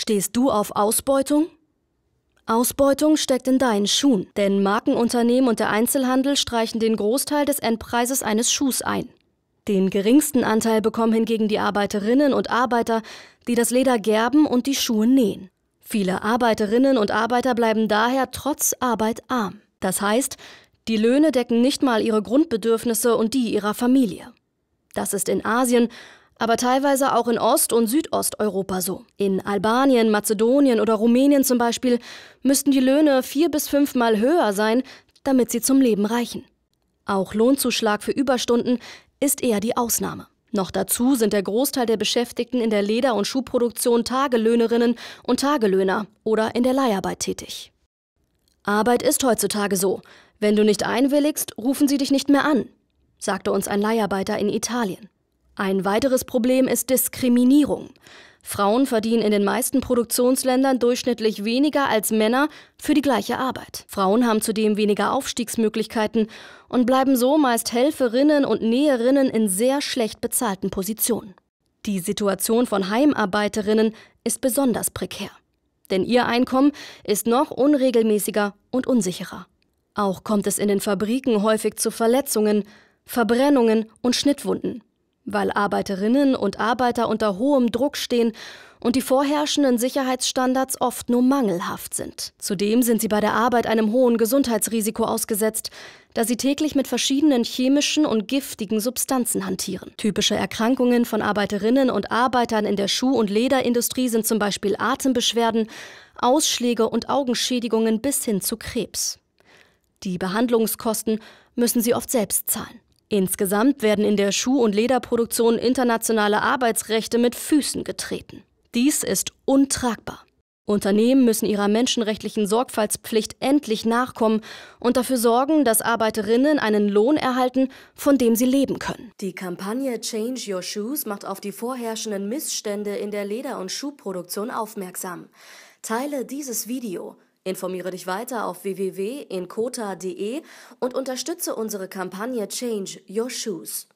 Stehst du auf Ausbeutung? Ausbeutung steckt in deinen Schuhen, denn Markenunternehmen und der Einzelhandel streichen den Großteil des Endpreises eines Schuhs ein. Den geringsten Anteil bekommen hingegen die Arbeiterinnen und Arbeiter, die das Leder gerben und die Schuhe nähen. Viele Arbeiterinnen und Arbeiter bleiben daher trotz Arbeit arm. Das heißt, die Löhne decken nicht mal ihre Grundbedürfnisse und die ihrer Familie. Das ist in Asien aber teilweise auch in Ost- und Südosteuropa so. In Albanien, Mazedonien oder Rumänien zum Beispiel müssten die Löhne vier bis fünfmal höher sein, damit sie zum Leben reichen. Auch Lohnzuschlag für Überstunden ist eher die Ausnahme. Noch dazu sind der Großteil der Beschäftigten in der Leder- und Schuhproduktion Tagelöhnerinnen und Tagelöhner oder in der Leiharbeit tätig. Arbeit ist heutzutage so. Wenn du nicht einwilligst, rufen sie dich nicht mehr an, sagte uns ein Leiharbeiter in Italien. Ein weiteres Problem ist Diskriminierung. Frauen verdienen in den meisten Produktionsländern durchschnittlich weniger als Männer für die gleiche Arbeit. Frauen haben zudem weniger Aufstiegsmöglichkeiten und bleiben so meist Helferinnen und Näherinnen in sehr schlecht bezahlten Positionen. Die Situation von Heimarbeiterinnen ist besonders prekär, denn ihr Einkommen ist noch unregelmäßiger und unsicherer. Auch kommt es in den Fabriken häufig zu Verletzungen, Verbrennungen und Schnittwunden. Weil Arbeiterinnen und Arbeiter unter hohem Druck stehen und die vorherrschenden Sicherheitsstandards oft nur mangelhaft sind. Zudem sind sie bei der Arbeit einem hohen Gesundheitsrisiko ausgesetzt, da sie täglich mit verschiedenen chemischen und giftigen Substanzen hantieren. Typische Erkrankungen von Arbeiterinnen und Arbeitern in der Schuh- und Lederindustrie sind zum Beispiel Atembeschwerden, Ausschläge und Augenschädigungen bis hin zu Krebs. Die Behandlungskosten müssen sie oft selbst zahlen. Insgesamt werden in der Schuh- und Lederproduktion internationale Arbeitsrechte mit Füßen getreten. Dies ist untragbar. Unternehmen müssen ihrer menschenrechtlichen Sorgfaltspflicht endlich nachkommen und dafür sorgen, dass Arbeiterinnen einen Lohn erhalten, von dem sie leben können. Die Kampagne Change Your Shoes macht auf die vorherrschenden Missstände in der Leder- und Schuhproduktion aufmerksam. Teile dieses Video Informiere dich weiter auf www.incota.de und unterstütze unsere Kampagne Change Your Shoes.